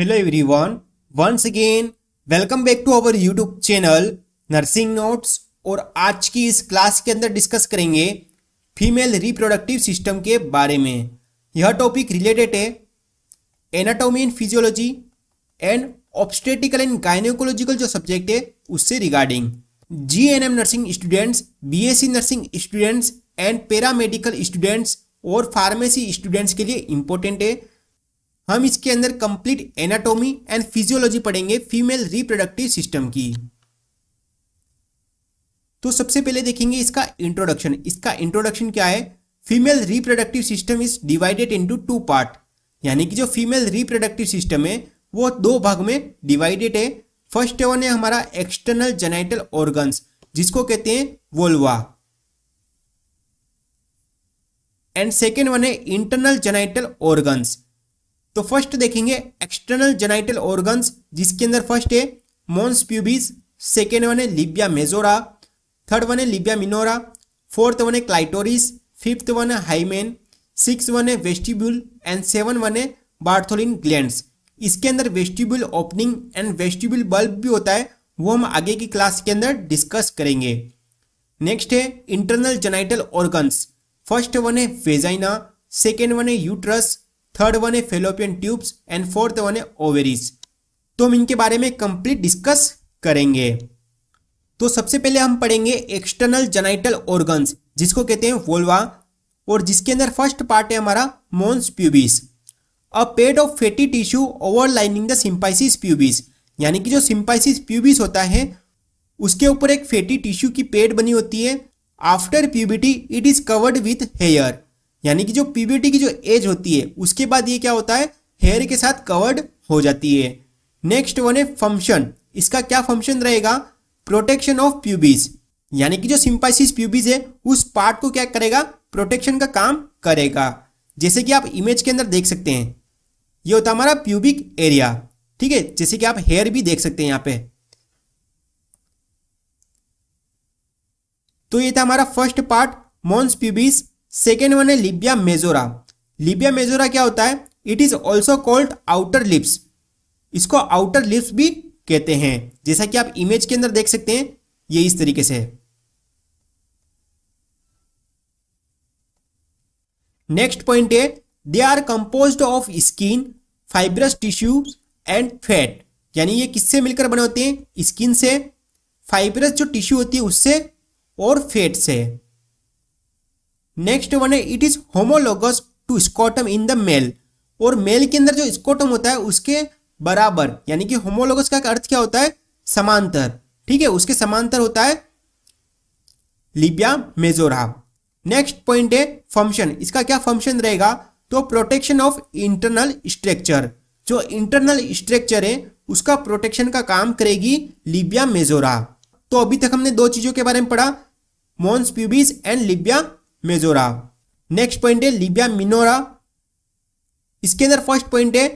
Hello everyone once again welcome back to our YouTube channel nursing notes और आज की इस क्लास के अंदर डिस्कस करेंगे फीमेल रिप्रोडक्टिव सिस्टम के बारे में यह टॉपिक रिलेटेड है anatomy and physiology and obstetrical and gynaecological जो सब्जेक्ट है उससे regarding G N M nursing students B S C nursing students and paramedical students और फार्मेसी स्टूडेंट्स के लिए इम्पोर्टेंट है हम इसके अंदर कंप्लीट एनाटोमी एंड फिजियोलॉजी पढ़ेंगे फीमेल रिप्रोडक्टिव सिस्टम की तो सबसे पहले देखेंगे इसका इंट्रोडक्शन इसका इंट्रोडक्शन क्या है female reproductive system is divided into two part यानी कि जो फीमेल रिप्रोडक्टिव सिस्टम है वो दो भाग में डिवाइडेड है फर्स्ट वन है हमारा एक्सटर्नल जेनाइटल ऑर्गन्स जिसको कहते हैं वोल्वा एंड सेकेंड वन है इंटरनल जेनाइटल ऑर्गन्स तो फर्स्ट देखेंगे एक्सटर्नल जेनाइटल ऑर्गन्स जिसके अंदर फर्स्ट है मोन्स प्यूबिस सेकेंड वन है लिबिया मेजोरा थर्ड वन है लिबिया मिनोरा फोर्थ वन है क्लाइटोरिस फिफ्थ वन है हाईमेन सिक्स वन है वेस्टिब्यूल एंड सेवन वन है बार्थोलिन ग्लैंड इसके अंदर vestibule opening and vestibule bulb भी होता है वो हम आगे की क्लास के अंदर डिस्कस करेंगे नेक्स्ट है internal genital organs first one है वेजाइना सेकेंड वन है यूट्रस थर्ड वन है fallopian tubes and fourth one है ओवेरीज तो हम इनके बारे में कंप्लीट डिस्कस करेंगे तो सबसे पहले हम पढ़ेंगे एक्सटर्नल जेनाइटल ऑर्गन्स जिसको कहते हैं वोल्वा और जिसके अंदर फर्स्ट पार्ट है हमारा mons pubis a pad of fatty tissue overlying the symphysis pubis यानी कि जो सिंपाइसिस प्यूबिस होता है उसके ऊपर एक फेटी टिश्यू की पेड बनी होती है after puberty it is covered with hair यानी कि जो पीबीटी की जो एज होती है उसके बाद ये क्या होता है हेयर के साथ कवर्ड हो जाती है नेक्स्ट वन है फंक्शन इसका क्या फंक्शन रहेगा प्रोटेक्शन ऑफ प्यूबिस यानी कि जो सिंपाइसिस प्यूबीज है उस पार्ट को क्या करेगा प्रोटेक्शन का काम करेगा जैसे कि आप इमेज के अंदर देख सकते हैं ये होता हमारा प्यूबिक एरिया ठीक है जैसे कि आप हेयर भी देख सकते हैं यहां पे तो ये था हमारा first part mons pubis second one है लिबिया मेजोरा लिबिया मेजोरा क्या होता है it is also called outer lips इसको आउटर लिप्स भी कहते हैं जैसा कि आप इमेज के अंदर देख सकते हैं ये इस तरीके से है नेक्स्ट पॉइंट है they are compose of skin fibrous tissue and fat यानी ये किससे मिलकर बने होते हैं स्किन से फाइब्रस जो टिश्यू होती है उससे और फैट से नेक्स्ट वन है it is homologous to scrotum in the male और मेल के अंदर जो स्कोटम होता है उसके बराबर यानी कि होमोलोगस का अर्थ क्या होता है समांतर ठीक है उसके समांतर होता है लिबिया मेजोरा नेक्स्ट पॉइंट है फंक्शन इसका क्या फंक्शन रहेगा तो प्रोटेक्शन ऑफ इंटरनल स्ट्रक्चर जो इंटरनल स्ट्रक्चर है उसका प्रोटेक्शन का काम करेगी लिबिया मेजोरा तो अभी तक हमने दो चीजों के बारे में पढ़ा mons pubis and labia majora next point है लिबिया मिनोरा इसके अंदर फर्स्ट पॉइंट है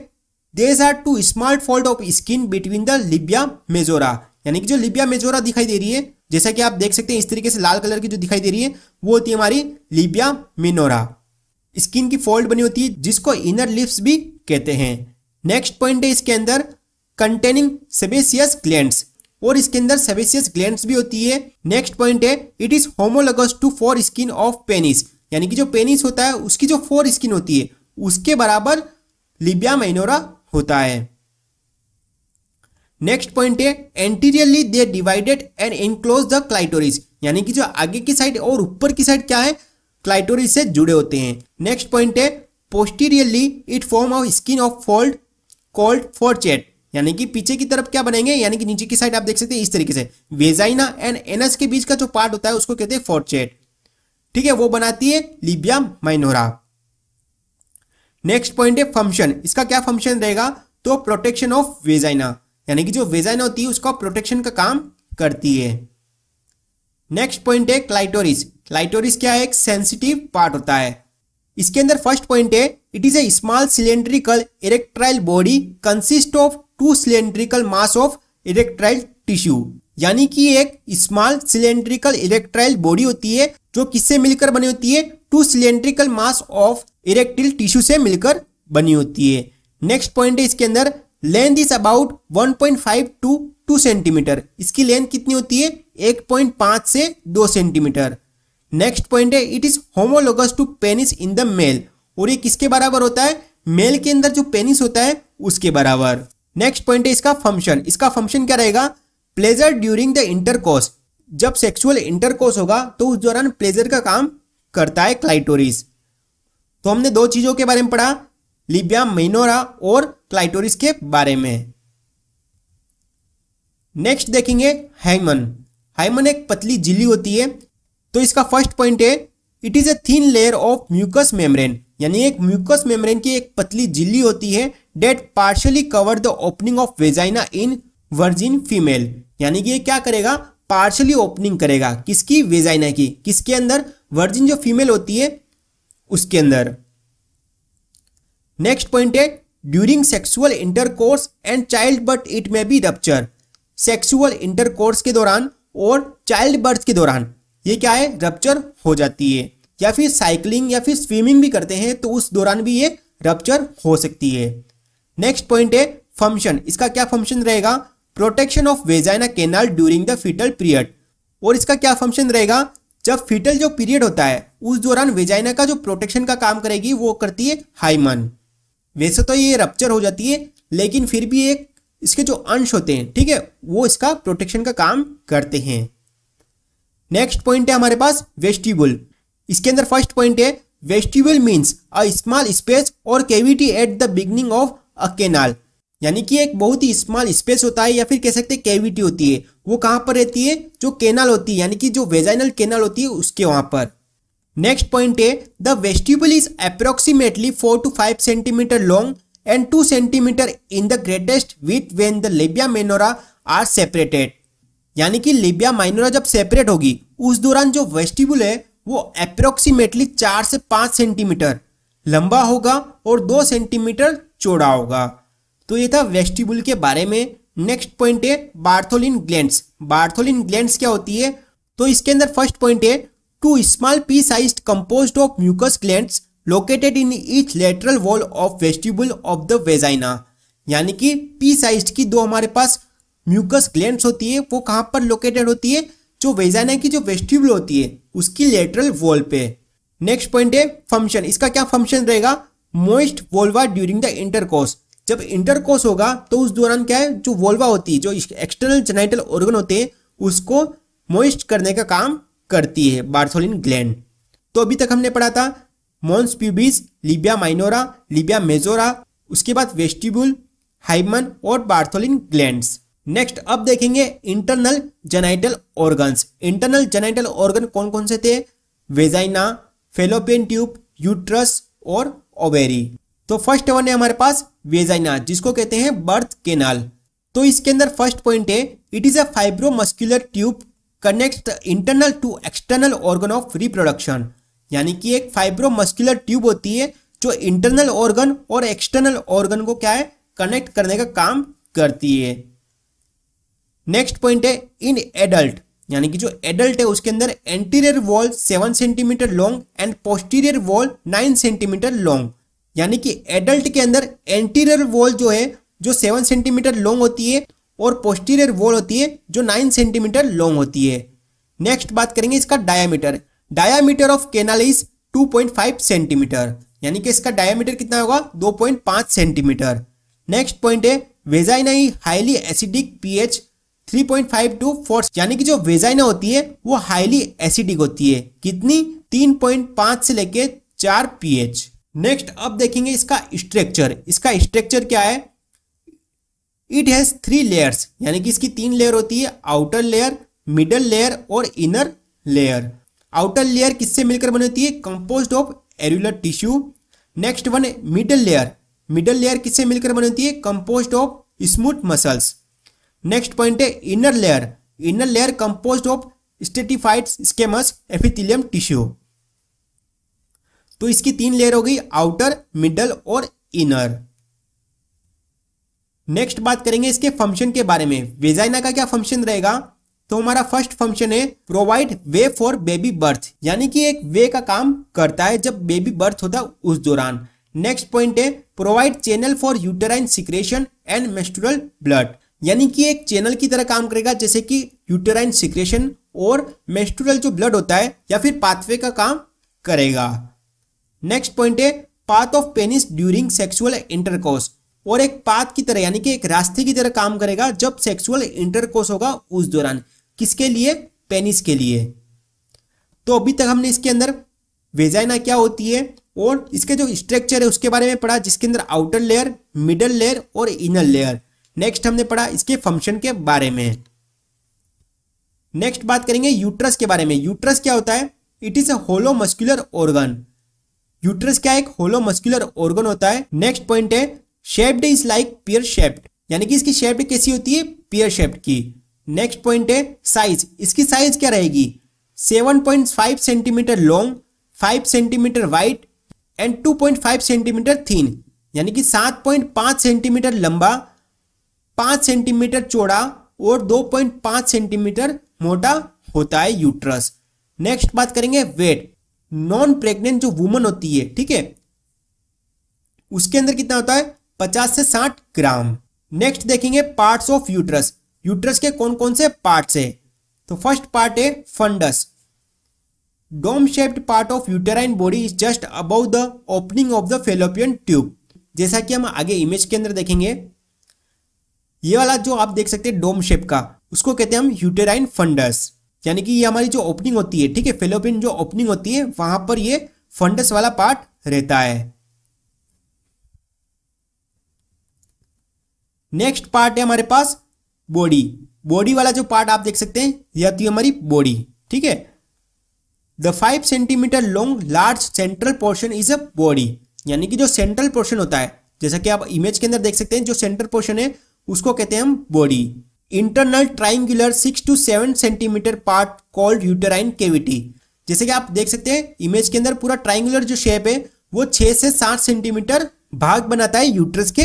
these are two small fold of skin between the labia majora यानी कि जो लिबिया मेजोरा दिखाई दे रही है जैसा कि आप देख सकते हैं इस तरीके से लाल कलर की जो दिखाई दे रही है वो होती है हमारी लिबिया मिनोरा स्किन की फोल्ड बनी होती है जिसको इनर लिप्स भी कहते हैं नेक्स्ट पॉइंट है इसके अंदर कंटेनिंग सेबेसियस ग्लैंड और इसके अंदर सेबेसियस ग्लैंड भी होती है नेक्स्ट पॉइंट है it is homologous to foreskin of penis यानी कि जो पेनिस होता है उसकी जो फोर स्किन होती है उसके बराबर लिबिया माइनोरा होता है नेक्स्ट पॉइंट है anteriorly they divided and enclose the clitoris यानी कि जो आगे की साइड और ऊपर की साइड क्या है क्लाइटोरिस से जुड़े होते हैं नेक्स्ट पॉइंट है posteriorly it form of skin of fold called fourchette यानी कि पीछे की तरफ क्या बनेंगे यानी कि नीचे की साइड आप देख सकते हैं इस तरीके से वेजाइना एंड एनस के बीच का जो पार्ट होता है उसको कहते हैं फोर्चेट ठीक है वो बनाती है लिबिया माइनोरा नेक्स्ट पॉइंट है फंक्शन इसका क्या फंक्शन रहेगा तो प्रोटेक्शन ऑफ वेजाइना यानी कि जो वेजाइना होती है उसका प्रोटेक्शन का काम करती है नेक्स्ट पॉइंट है क्लाइटोरिस क्लाइटोरिस क्या है एक सेंसिटिव पार्ट होता है इसके अंदर फर्स्ट पॉइंट है It is a small cylindrical erectile body consist of two cylindrical mass of erectile tissue. यानी कि एक स्मॉल सिलेंड्रिकल इलेक्ट्राइल बॉडी होती है जो किससे मिलकर बनी होती है two cylindrical mass of erectile tissue से मिलकर बनी होती है नेक्स्ट पॉइंट है इसके अंदर length is about 1.5 to 2 centimetre इसकी लेंथ कितनी होती है 1.5 से 2 सेंटीमीटर नेक्स्ट पॉइंट है it is homologous to penis in the male और ये किसके बराबर होता है मेल के अंदर जो पेनिस होता है उसके बराबर नेक्स्ट पॉइंट है इसका फंक्शन इसका फंक्शन क्या रहेगा प्लेजर ड्यूरिंग द इंटरकोर्स जब सेक्सुअल इंटरकोर्स होगा तो उस दौरान प्लेजर का काम करता है क्लाइटोरिस तो हमने दो चीजों के बारे में पढ़ा लिबिया मिनोरा और क्लाइटोरिस के बारे में नेक्स्ट देखेंगे हाइमन हाइमन एक पतली झिल्ली होती है तो इसका फर्स्ट पॉइंट है it is a thin layer of mucous membrane यानी एक म्यूकस मेम्ब्रेन की एक पतली झिल्ली होती है that partially cover the opening of vagina in virgin female यानी कि ये क्या करेगा पार्शली ओपनिंग करेगा किसकी वेजाइना की किसके अंदर वर्जिन जो फीमेल होती है उसके अंदर नेक्स्ट पॉइंट है during sexual intercourse and child birth it may be rupture sexual intercourse के दौरान और चाइल्ड बर्थ के दौरान ये क्या है रप्चर हो जाती है या फिर साइकिलिंग या फिर स्विमिंग भी करते हैं तो उस दौरान भी ये रप्चर हो सकती है नेक्स्ट पॉइंट है फंक्शन इसका क्या फंक्शन रहेगा protection of vagina canal during the fetal period और इसका क्या फंक्शन रहेगा जब फिटल जो पीरियड होता है उस दौरान वेजाइना का जो प्रोटेक्शन का काम करेगी वो करती है हाइमन वैसे तो ये रप्चर हो जाती है लेकिन फिर भी एक इसके जो अंश होते हैं ठीक है वो इसका प्रोटेक्शन का काम करते हैं नेक्स्ट पॉइंट है हमारे पास वेस्टिबुल इसके अंदर फर्स्ट पॉइंट है vestibule means a small space और cavity at the beginning of a canal यानी कि एक बहुत ही स्मॉल स्पेस होता है या फिर कह सकते हैं कैविटी होती है वो कहाँ पर रहती है जो केनाल होती है यानी कि जो वेजाइनल केनाल होती है उसके वहाँ पर नेक्स्ट पॉइंट है the vestibule is approximately four to five centimetre long and two centimetre in the greatest width when the labia minora are separated यानी कि लिबिया माइनोरा जब सेपरेट होगी उस दौरान जो वेस्टिबुल है वो अप्रोक्सीमेटली चार से पांच सेंटीमीटर लंबा होगा और दो सेंटीमीटर चौड़ा होगा तो ये था वेस्टिबुल के बारे में नेक्स्ट पॉइंट है बार्थोलिन ग्लैंड्स बार्थोलिन ग्लैंड्स क्या होती है तो इसके अंदर फर्स्ट पॉइंट है two small pea size compose of mucus glands located in each lateral wall of vestibule of the vagina यानी कि पी साइज की दो हमारे पास म्यूकस ग्लैंड होती है वो कहाँ पर लोकेटेड होती है जो वेजाना की जो वेस्टिब्यूल होती है उसकी लेटरल वॉल पे नेक्स्ट पॉइंट है फंक्शन इसका क्या फंक्शन रहेगा moist vulva during the intercourse जब इंटरकोर्स होगा तो उस दौरान क्या है जो वोल्वा होती है जो एक्सटर्नल जेनाइटल ऑर्गन होते हैं उसको मोइस्ट करने का काम करती है बार्थोलिन ग्लैंड तो अभी तक हमने पढ़ा था mons pubis labia minora labia majora उसके बाद वेस्टिब्यूल हाइमन और बार्थोलिन ग्लैंड्स नेक्स्ट अब देखेंगे internal genital organs internal genital organ कौन कौन से थे वेजाइना फेलोपियन ट्यूब यूट्रस और ओवेरी तो फर्स्ट वन है हमारे पास वेजाइना जिसको कहते हैं बर्थ केनाल तो इसके अंदर फर्स्ट पॉइंट है it is a muscular tube connect internal to external organ of reproduction यानी कि एक फाइब्रोमस्क्यूलर ट्यूब होती है जो इंटरनल ऑर्गन और एक्सटर्नल ऑर्गन को क्या है कनेक्ट करने का काम करती है नेक्स्ट पॉइंट है इन एडल्ट यानी कि जो एडल्ट है उसके अंदर anterior wall seven centimetre long and posterior wall nine centimetre long यानी कि एडल्ट के अंदर एंटीरियर वॉल जो है जो सेवन सेंटीमीटर लॉन्ग होती है और पोस्टीरियर वॉल होती है जो नाइन सेंटीमीटर लॉन्ग होती है नेक्स्ट बात करेंगे इसका diameter diameter of canal is 2.5 centimetre यानी कि इसका डायामीटर कितना होगा 2.5 सेंटीमीटर नेक्स्ट पॉइंट है vagina highly acidic pH 3.5 to 4 यानी कि जो वेजाइना होती है वो हाईली एसिडिक होती है कितनी 3.5 से लेके 4 पीएच नेक्स्ट अब देखेंगे इसका स्ट्रक्चर इसका स्ट्रक्चर क्या है इट हैज थ्री लेयर्स यानी कि इसकी तीन लेयर होती है आउटर लेयर मिडल लेयर और इनर लेयर आउटर लेयर किससे मिलकर बनी होती है compose of areolar tissue next one middle layer middle layer किससे मिलकर बनी होती है compose of smooth muscles next point है inner layer inner layer compose of stratified squamous epithelium tissue तो इसकी तीन लेयर हो गई आउटर मिडल और इनर नेक्स्ट बात करेंगे इसके फंक्शन के बारे में वेजाइना का क्या फंक्शन रहेगा तो हमारा फर्स्ट फंक्शन है provide way for baby birth यानी कि एक वे का काम करता है जब बेबी बर्थ होता है उस दौरान नेक्स्ट पॉइंट है provide channel for uterine secretion and menstrual blood यानी कि एक चैनल की तरह काम करेगा जैसे कि यूटेराइन सिक्रेशन और मेस्टुरल जो ब्लड होता है या फिर पाथवे का काम करेगा नेक्स्ट पॉइंट है path of penis during sexual intercourse और एक पाथ की तरह यानी कि एक रास्ते की तरह काम करेगा जब सेक्सुअल इंटरकोर्स होगा उस दौरान किसके लिए पेनिस के लिए तो अभी तक हमने इसके अंदर वेजाइना क्या होती है और इसके जो स्ट्रक्चर है उसके बारे में पढ़ा जिसके अंदर आउटर लेयर मिडल लेयर और इनर लेयर नेक्स्ट हमने पढ़ा इसके फंक्शन के बारे में नेक्स्ट बात करेंगे यूट्रस के बारे में यूट्रस क्या होता है it is a hollow muscular organ uterus क्या एक होलो मस्क्यूलर ऑर्गन होता है नेक्स्ट पॉइंट है shaped is like pear shaped यानी कि इसकी शेप कैसी होती है पियर शेप्ड की नेक्स्ट पॉइंट है साइज इसकी साइज क्या रहेगी 7.5 centimetre long 5 centimetre wide and 2.5 centimetre thin यानी कि 7.5 सेंटीमीटर लंबा पांच सेंटीमीटर चौड़ा और 2.5 सेंटीमीटर मोटा होता है यूट्रस नेक्स्ट बात करेंगे वेट नॉन प्रेग्नेंट जो वुमन होती है ठीक है उसके अंदर कितना होता है 50 से 60 ग्राम नेक्स्ट देखेंगे पार्ट्स ऑफ यूट्रस यूट्रस के कौन कौन से पार्ट्स है तो फर्स्ट पार्ट है fundus dome shaped part of uterine body is just about the opening of the fallopian tube जैसा कि हम आगे इमेज के अंदर देखेंगे ये वाला जो आप देख सकते हैं डोम शेप का उसको कहते हैं हम यूटेराइन फंडस यानी कि ये हमारी जो ओपनिंग होती है ठीक है फेलोपिन जो ओपनिंग होती है वहां पर ये फंडस वाला पार्ट रहता है नेक्स्ट पार्ट है हमारे पास बॉडी बॉडी वाला जो पार्ट आप देख सकते हैं यह होती है हमारी बॉडी ठीक है the five centimetre long large central portion is a body यानी कि जो सेंट्रल पोर्शन होता है जैसा कि आप इमेज के अंदर देख सकते हैं जो सेंट्रल पोर्शन है उसको कहते हैं हम body internal triangular six to seven centimetre part called uterine cavity जैसे कि आप देख सकते हैं इमेज के अंदर पूरा ट्राइंगुलर जो शेप है वो छह से सात सेंटीमीटर भाग बनाता है यूट्रस के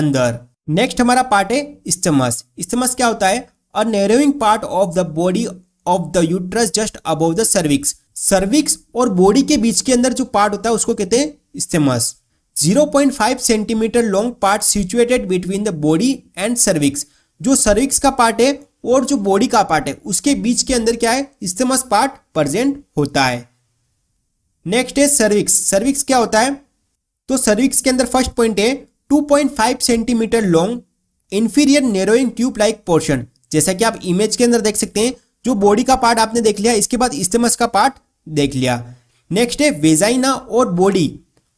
अंदर नेक्स्ट हमारा पार्ट है स्टमस स्टमस क्या होता है a narrowing part of the body of the uterus just above the cervix cervix और बॉडी के बीच के अंदर जो पार्ट होता है उसको कहते हैं isthmus 0.5 centimetre long part situated between the body and cervix जो सर्विक्स का पार्ट है और जो बॉडी का पार्ट है उसके बीच के अंदर क्या है इस्तेमस पार्ट प्रेजेंट होता है नेक्स्ट है सर्विक्स सर्विक्स क्या होता है तो सर्विक्स के अंदर फर्स्ट पॉइंट है 2.5 centimetre long inferior narrowing tube like portion जैसा कि आप इमेज के अंदर देख सकते हैं जो बॉडी का पार्ट आपने देख लिया इसके बाद इस्तेमस का पार्ट देख लिया नेक्स्ट है वेजाइना और बॉडी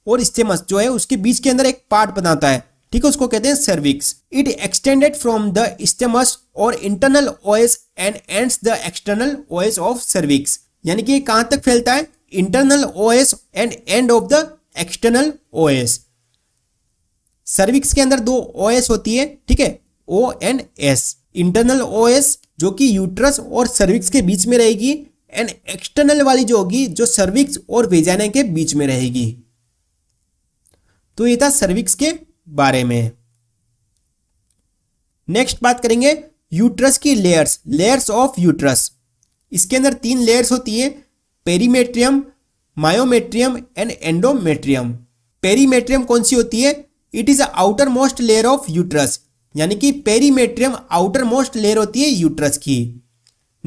और स्टेमस जो है उसके बीच के अंदर एक पार्ट बनाता है ठीक है उसको कहते हैं cervix it extended from the isthmus और internal os and ends the external os of cervix यानी कि कहां तक फैलता है internal os end end of the external os cervix के अंदर दो ओएस होती है ठीक है O and S internal os जो कि यूट्रस और सर्विक्स के बीच में रहेगी एंड एक्सटर्नल वाली जो होगी जो सर्विक्स और वेजाइना के बीच में रहेगी तो ये था सर्विक्स के बारे में नेक्स्ट बात करेंगे यूट्रस की लेयर्स लेयर्स ऑफ यूट्रस इसके अंदर तीन लेयर्स होती है perimetrium myometrium and endometrium perimetrium कौन सी होती है it is outer most layer of uterus यानी कि पेरीमेट्रियम आउटर मोस्ट लेयर होती है यूट्रस की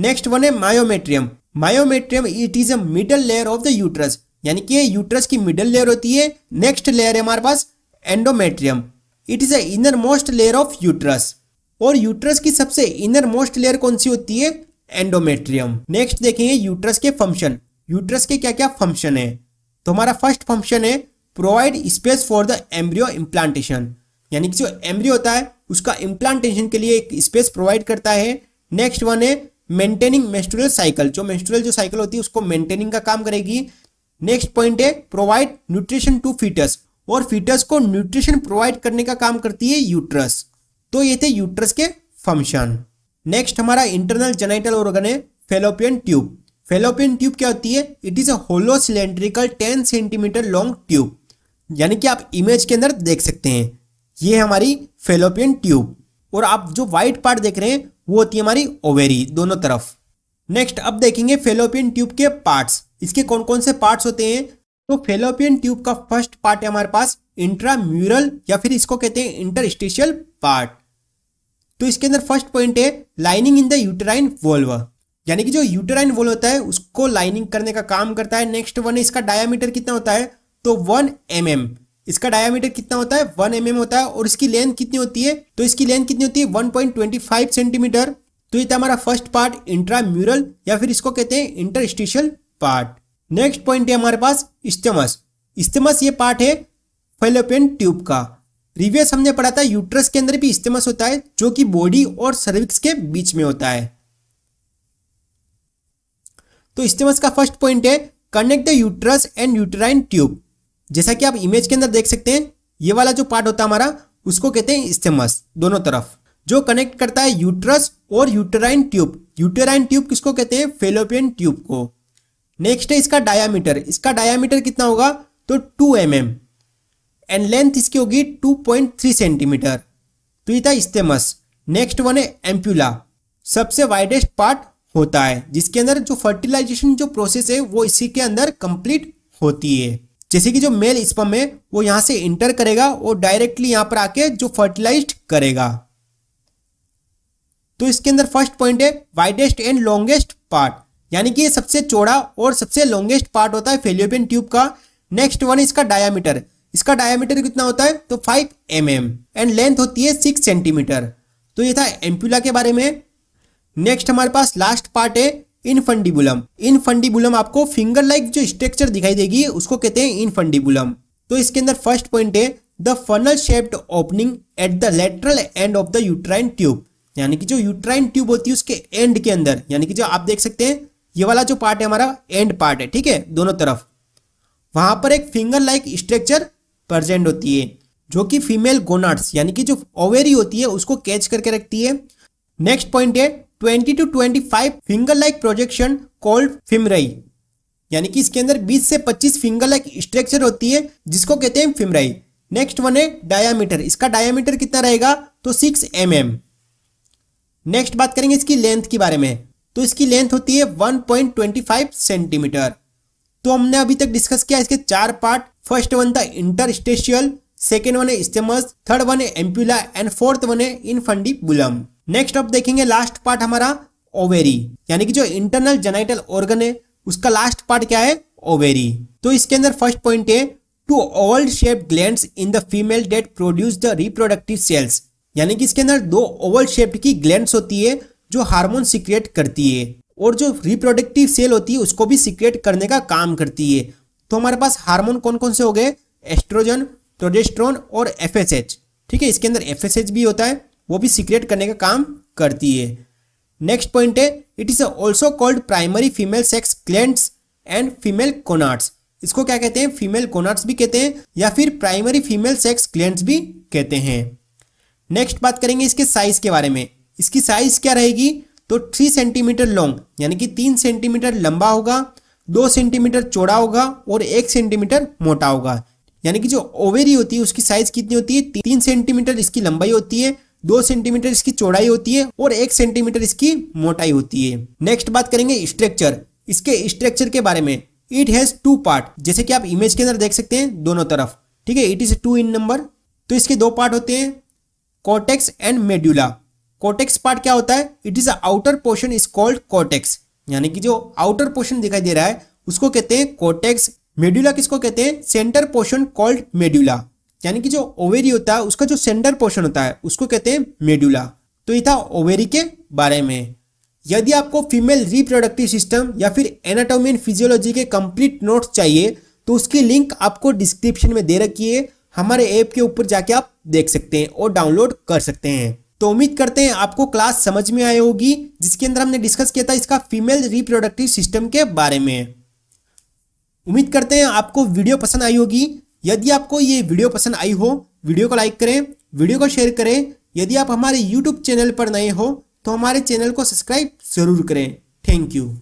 नेक्स्ट वन है myometrium myometrium it is a middle layer of the uterus यानी कि यूट्रस की मिडल लेयर होती है नेक्स्ट लेयर है हमारे पास endometrium it is inner most layer of uterus और यूट्रस की सबसे इनर मोस्ट लेयर कौन सी होती है एंडोमेट्रियम नेक्स्ट देखेंगे यूट्रस के फंक्शन यूट्रस के क्या क्या फंक्शन है तो हमारा फर्स्ट फंक्शन है provide space for the embryo implantation यानी कि जो एम्ब्रियो होता है उसका इम्प्लांटेशन के लिए एक स्पेस प्रोवाइड करता है नेक्स्ट वन है मेंटेनिंग मेस्टोरल साइकिल जो मेस्टोरल जो साइकिल होती है उसको मेंटेनिंग का काम करेगी नेक्स्ट पॉइंट है प्रोवाइड न्यूट्रिशन टू फीटस और फीटस को न्यूट्रिशन प्रोवाइड करने का काम करती है यूट्रस तो ये थे यूट्रस के फंक्शन नेक्स्ट हमारा इंटरनल जेनाइटल ऑर्गन है फेलोपियन ट्यूब फेलोपियन ट्यूब क्या होती है it is a hollow cylindrical ten centimetre long tube यानी कि आप इमेज के अंदर देख सकते हैं ये हमारी फेलोपियन ट्यूब और आप जो व्हाइट पार्ट देख रहे हैं वो होती है हमारी ओवेरी दोनों तरफ नेक्स्ट अब देखेंगे फेलोपियन ट्यूब के पार्ट्स इसके कौन कौन से पार्ट्स होते हैं तो फेलोपियन ट्यूब का फर्स्ट पार्ट है हमारे पास इंट्राम्यूरल या फिर इसको कहते हैं इंटरस्टिशियल पार्ट तो इसके अंदर फर्स्ट पॉइंट है lining in the uterine wall यानी कि जो यूटराइन वोल्व होता है उसको लाइनिंग करने का काम करता है नेक्स्ट वन इसका डायामीटर कितना होता है तो वन एम mm. इसका डायामीटर कितना होता है वन एम mm होता है और इसकी लेंथ कितनी होती है तो इसकी लेंथ कितनी होती है one point twenty five centimetre तो ये था हमारा फर्स्ट पार्ट इंट्राम्यूरल या फिर इसको कहते हैं इंटरस्टिशियल पार्ट नेक्स्ट पॉइंट है हमारे पास इस्टमस इस्टमस ये पार्ट है फेलोपियन ट्यूब का प्रीवियस हमने पढ़ा था यूट्रस के अंदर भी इस्टमस होता है जो कि बॉडी और सर्विक्स के बीच में होता है तो इस्टमस का फर्स्ट पॉइंट है connect the uterus and uterine tube जैसा कि आप इमेज के अंदर देख सकते हैं ये वाला जो पार्ट होता है हमारा उसको कहते हैं स्टेमस दोनों तरफ जो कनेक्ट करता है यूट्रस और यूटेराइन ट्यूब यूटेराइन ट्यूब किसको कहते हैं फेलोपियन ट्यूब को नेक्स्ट है इसका डायामीटर इसका डायामीटर कितना होगा तो two M M and length इसकी होगी टू पॉइंट थ्री सेंटीमीटर तो ये था इस्तेमस नेक्स्ट वन है एम्प्यूला सबसे वाइडेस्ट पार्ट होता है जिसके अंदर जो फर्टिलाइजेशन जो प्रोसेस है वो इसी के अंदर कंप्लीट होती है जैसे कि जो मेल स्पम है वो यहाँ से इंटर करेगा और डायरेक्टली यहाँ पर आके जो फर्टिलाइज करेगा तो इसके अंदर फर्स्ट पॉइंट है वाइडेस्ट एंड लॉन्गेस्ट पार्ट यानी कि सबसे चौड़ा और सबसे लॉन्गेस्ट पार्ट होता है फेलियोपियन ट्यूब का नेक्स्ट वन इसका डायामीटर इसका डायामीटर कितना होता है तो 5 एम एम एंड लेंथ होती है 6 सेंटीमीटर तो ये था एम्प्यूला के बारे में नेक्स्ट हमारे पास लास्ट पार्ट है इनफंडिबुलम इनफंडिबुलम आपको फिंगर लाइक जो स्ट्रक्चर दिखाई देगी उसको कहते हैं इनफंडिबुलम तो इसके अंदर फर्स्ट पॉइंट है the funnel shaped opening at the lateral end of the uterine tube यानी कि जो यूट्राइन ट्यूब होती है उसके एंड के अंदर यानी कि जो आप देख सकते हैं ये वाला जो पार्ट है हमारा एंड पार्ट है ठीक है दोनों तरफ वहां पर एक फिंगर लाइक स्ट्रक्चर प्रजेंट होती है जो कि फीमेल गोनाट्स यानी कि जो ओवेरी होती है उसको कैच करके रखती है नेक्स्ट पॉइंट है 20 to 25 finger like projection called fimbriae यानी कि इसके अंदर 20 से 25 फिंगर लाइक स्ट्रक्चर होती है जिसको कहते हैं फिमराई नेक्स्ट वन है डायामीटर इसका डायामीटर कितना रहेगा तो 6 एम mm. नेक्स्ट बात करेंगे इसकी लेंथ के बारे में तो इसकी लेंथ होती है 1.25 सेंटीमीटर तो हमने अभी तक डिस्कस किया इसके चार पार्ट फर्स्ट वन था स्टेशियल सेकेंड वन है स्टेमस थर्ड वन है एम्प्यूला एंड फोर्थ वन है बुलम नेक्स्ट अब देखेंगे लास्ट पार्ट हमारा ओवेरी यानी कि जो इंटरनल जेनाइटल ऑर्गन है उसका लास्ट पार्ट क्या है ओवेरी तो इसके अंदर फर्स्ट पॉइंट है two ovoid shape gland in the female that produce the reproductive cells यानी कि इसके अंदर दो ओवल शेप्ड की ग्लैंड्स होती है जो हार्मोन सिक्रिएट करती है और जो रिप्रोडक्टिव सेल होती है उसको भी सिक्रिएट करने का काम करती है तो हमारे पास हार्मोन कौन कौन से हो गए एस्ट्रोजन प्रोजेस्ट्रॉन और एफ ठीक है इसके अंदर एफ भी होता है वो भी सिक्रिएट करने का काम करती है नेक्स्ट पॉइंट है it is also called primary female sex glands and female gonads इसको क्या कहते हैं फीमेल कोनाट्स भी कहते हैं या फिर प्राइमरी फीमेल सेक्स ग्लैंड्स भी कहते हैं नेक्स्ट बात करेंगे इसके साइज के बारे में इसकी साइज क्या रहेगी तो थ्री सेंटीमीटर लॉन्ग यानी कि तीन सेंटीमीटर लंबा होगा दो सेंटीमीटर चौड़ा होगा और एक सेंटीमीटर मोटा होगा यानी कि जो ओवेरी होती है उसकी साइज कितनी होती है तीन सेंटीमीटर इसकी लंबाई होती है दो सेंटीमीटर इसकी चौड़ाई होती है और एक सेंटीमीटर इसकी मोटाई होती है नेक्स्ट बात करेंगे स्ट्रक्चर इसके स्ट्रक्चर के बारे में इट हैज टू पार्ट जैसे कि आप इमेज के अंदर देख सकते हैं दोनों तरफ ठीक है it is two in number तो इसके दो पार्ट होते हैं cortex and medulla cortex part क्या होता है it is outer portion is called cortex यानी कि जो आउटर पोर्शन दिखाई दे रहा है उसको कहते हैं कॉटेक्स मेड्यूला किसको कहते हैं सेंटर पोर्शन कॉल्ड मेड्यूला यानी कि जो ओवेरी होता है उसका जो सेंटर पोर्शन होता है उसको कहते हैं मेड्यूला तो ये था ओवेरी के बारे में यदि आपको फीमेल रिप्रोडक्टिव सिस्टम या फिर एनाटोमी एंड फिजियोलॉजी के कंप्लीट नोट्स चाहिए तो उसकी लिंक आपको डिस्क्रिप्शन में दे रखी है हमारे ऐप के ऊपर जाके आप देख सकते हैं और डाउनलोड कर सकते हैं तो उम्मीद करते हैं आपको क्लास समझ में आई होगी जिसके अंदर हमने डिस्कस किया था इसका फीमेल रिप्रोडक्टिव सिस्टम के बारे में उम्मीद करते हैं आपको वीडियो पसंद आई होगी यदि आपको ये वीडियो पसंद आई हो वीडियो को लाइक करें वीडियो को शेयर करें यदि आप हमारे यूट्यूब चैनल पर नए हो तो हमारे चैनल को सब्सक्राइब जरूर करें थैंक यू